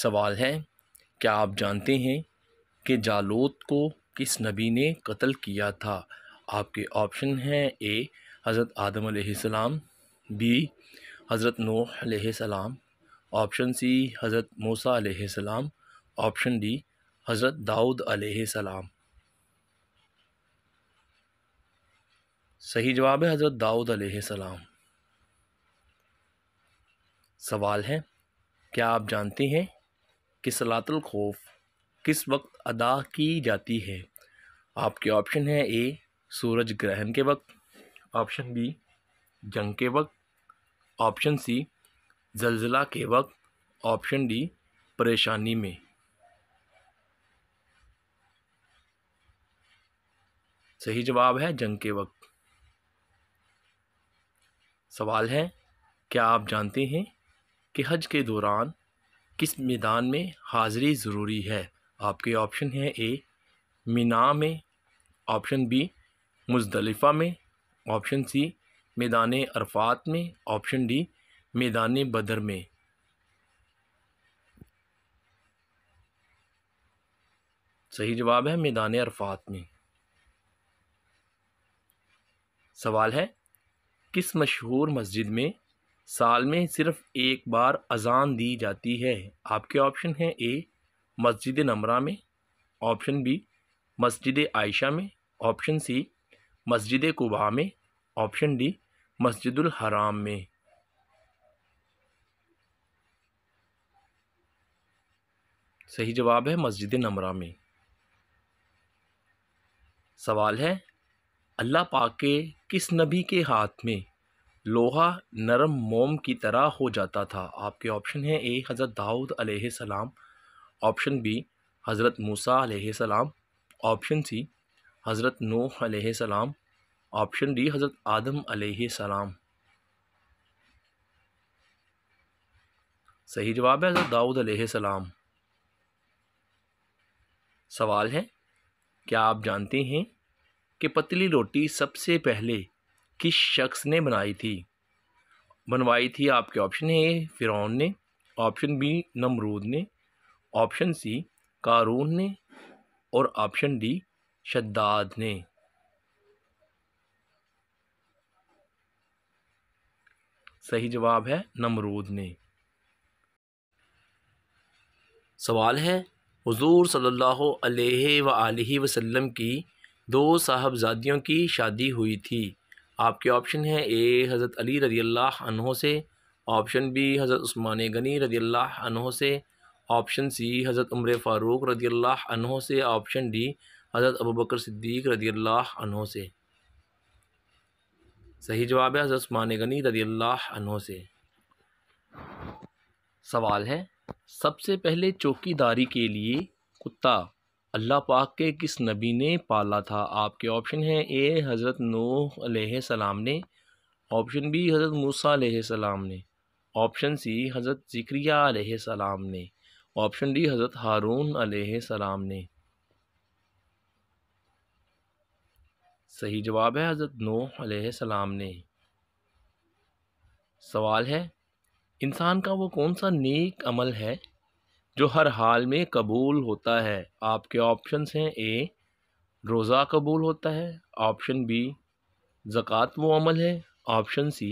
सवाल है क्या आप जानते हैं कि जालोत को किस नबी ने कत्ल किया था आपके ऑप्शन हैं ए हज़रत आदम सलाम बी हज़रत नूह सलाम ऑप्शन सी हज़रत मूसा सलाम ऑप्शन डी हज़रत दाऊद सलाम सही जवाब है हज़रत दाऊद सलाम सवाल है क्या आप जानते हैं कि सलातुल खौफ किस वक्त अदा की जाती है आपके ऑप्शन है ए सूरज ग्रहण के वक्त ऑप्शन बी जंग के वक्त ऑप्शन सी जलजिला के वक्त ऑप्शन डी परेशानी में सही जवाब है जंग के वक्त सवाल है क्या आप जानते हैं कि हज के दौरान किस मैदान में हाज़िरी ज़रूरी है आपके ऑप्शन है ए मीना में ऑप्शन बी मुजदलिफ़ा में ऑप्शन सी मैदान अरफात में ऑप्शन डी मैदान बदर में सही जवाब है मैदान अरफात में सवाल है किस मशहूर मस्जिद में साल में सिर्फ एक बार अज़ान दी जाती है आपके ऑप्शन हैं ए मस्जिद नमरा में ऑप्शन बी मस्जिद आयशा में ऑप्शन सी मस्जिद कुबा में ऑप्शन डी मस्जिदुल हराम में सही जवाब है मस्जिद नमरा में सवाल है अल्लाह पाक के किस नबी के हाथ में लोहा नरम मोम की तरह हो जाता था आपके ऑप्शन है ए हज़रत दाऊद सलाम ऑप्शन बी हज़रत मूसा सलाम ऑप्शन सी हज़रत नूह सलाम ऑप्शन डी हज़रत आदम सलाम सही जवाब है हज़रत दाऊद सलाम सवाल है क्या आप जानते हैं कि पतली रोटी सबसे पहले किस शख्स ने बनाई थी बनवाई थी आपके ऑप्शन ए फ़िरौन ने ऑप्शन बी नमरूद ने ऑप्शन सी कारून ने और ऑप्शन डी शद्दाद ने सही जवाब है नमरूद ने सवाल है हुजूर सल्लल्लाहु अलैहि व आलिहि वसल्लम की दो साहबजादियों की शादी हुई थी आपके ऑप्शन हैं ए हज़रत अली रजी अल्लाह अनहों से ऑप्शन बी हज़रत उस्मान गनी रजी अल्लाह अनहों से ऑप्शन सी हज़रत उम्र फ़ारूक रजी अल्लाह अनहों से ऑप्शन डी हज़रत अबू बकर सिद्दीक रजी अल्लाह अनहों से सही जवाब है हज़रत उस्मान गनी रजी अल्लाह अनहों से सवाल है सबसे पहले चौकीदारी के लिए कुत्ता अल्लाह पाक के किस नबी ने पाला था आपके ऑप्शन हैं ए हज़रत नूह सलाम ने ऑप्शन बी हज़रत मूसा सलाम ने ऑप्शन सी हज़रत ज़िक्रिया सलाम ने ऑप्शन डी हज़रत हारून सलाम ने सही जवाब है हज़रत नूह सलाम ने सवाल है इंसान का वो कौन सा नेक अमल है जो हर हाल में कबूल होता है आपके ऑप्शन हैं ए रोज़ा कबूल होता है ऑप्शन बी ज़क़़त वो अमल है ऑप्शन सी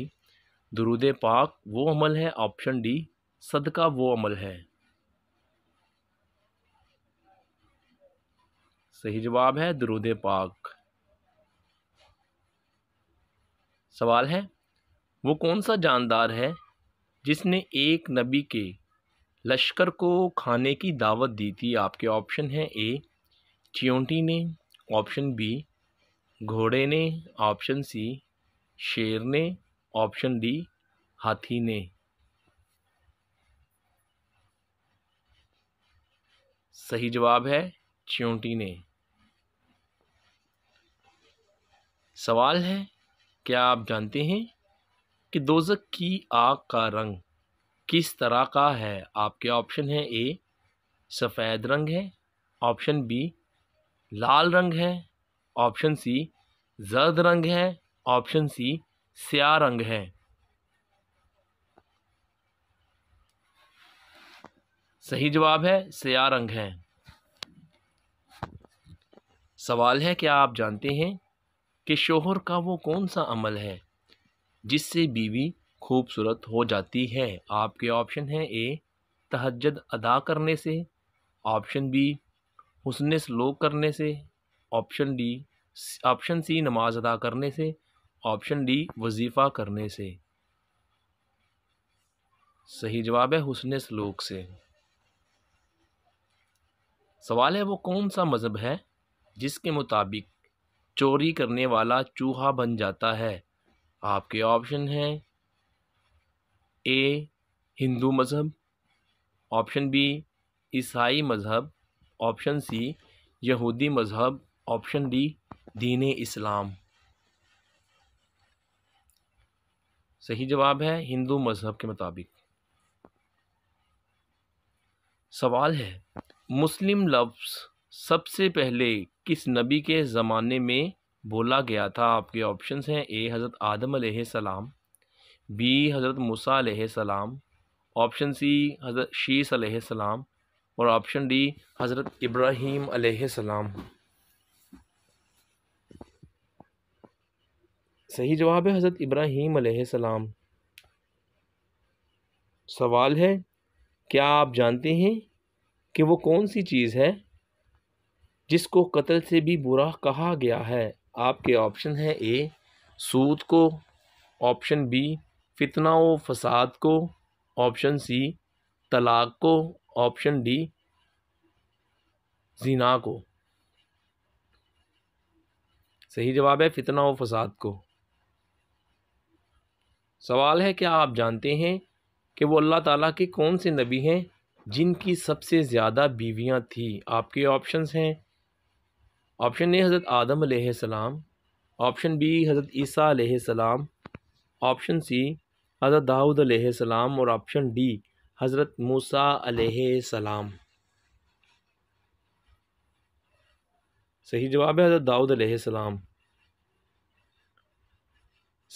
दरुद पाक वो अमल है ऑप्शन डी सदका वो अमल है सही जवाब है दरुद पाक सवाल है वो कौन सा जानदार है जिसने एक नबी के लश्कर को खाने की दावत दी थी आपके ऑप्शन हैं ए चियोटी ने ऑप्शन बी घोड़े ने ऑप्शन सी शेर ने ऑप्शन डी हाथी ने सही जवाब है च्योटी ने सवाल है क्या आप जानते हैं कि दोजक की आग का रंग किस तरह का है आपके ऑप्शन है ए सफ़ेद रंग है ऑप्शन बी लाल रंग है ऑप्शन सी जर्द रंग है ऑप्शन सी स्या रंग है सही जवाब है स्या रंग है सवाल है क्या आप जानते हैं कि शोहर का वो कौन सा अमल है जिससे बीवी खूबसूरत हो जाती है आपके ऑप्शन हैं ए तहजद अदा करने से ऑप्शन बी हुसन सलोक करने से ऑप्शन डी ऑप्शन सी नमाज अदा करने से ऑप्शन डी वजीफ़ा करने से सही जवाब है हुसन सलूक से सवाल है वो कौन सा मज़हब है जिसके मुताबिक चोरी करने वाला चूहा बन जाता है आपके ऑप्शन हैं ए हिंदू मज़हब ऑप्शन बी ईसाई मज़हब ऑप्शन सी यहूदी मज़हब ऑप्शन डी दीन इस्लाम सही जवाब है हिंदू मज़हब के मुताबिक सवाल है मुस्लिम लफ्स सबसे पहले किस नबी के ज़माने में बोला गया था आपके ऑप्शंस हैं ए हज़रत आदम सलाम बी हज़रत मूसा सलाम ऑप्शन सी हज़रत शीस सलाम और ऑप्शन डी हज़रत इब्राहीम सलाम सही जवाब है हज़रत इब्राहीम सलाम सवाल है क्या आप जानते हैं कि वो कौन सी चीज़ है जिसको कत्ल से भी बुरा कहा गया है आपके ऑप्शन है ए सूद को ऑप्शन बी फितना व फसाद को ऑप्शन सी तलाक को ऑप्शन डी जीना को सही जवाब है फितना व फसाद को सवाल है क्या आप जानते हैं कि वो अल्लाह ताला के कौन से नबी हैं जिनकी सबसे ज़्यादा बीवियां थी आपके ऑप्शंस हैं ऑप्शन ए हज़रत आदम सलाम ऑप्शन बी हज़रत ईसा सलाम ऑप्शन सी हज़रत दाऊद सलाम और ऑप्शन डी हज़रत मूसा सलाम सही जवाब है हज़रत दाऊद सलाम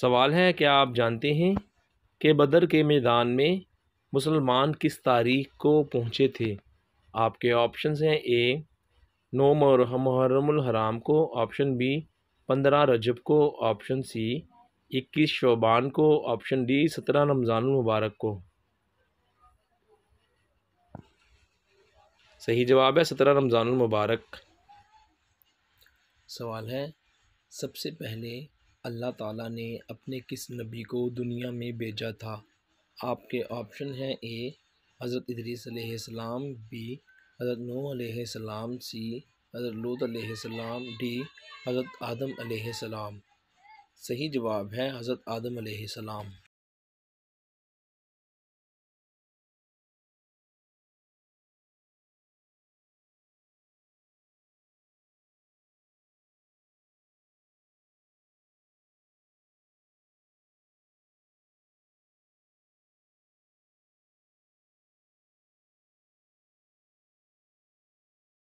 सवाल है क्या आप जानते हैं कि बदर के मैदान में मुसलमान किस तारीख को पहुँचे थे आपके ऑप्शन हैं ए नौ मुहर्रम हराम को ऑप्शन बी पंद्रह रजब को ऑप्शन सी इक्कीस शोबान को ऑप्शन डी सत्रह रमज़ान मुबारक को सही जवाब है सत्रह रमज़ान मुबारक सवाल है सबसे पहले अल्लाह ताला ने अपने किस नबी को दुनिया में भेजा था आपके ऑप्शन हैं ए हज़रत इदरीसम बी हज़रत नूसम सी हज़रत लूत सलाम डी हज़रत आदम सलाम सही जवाब है हज़रत आदम सलाम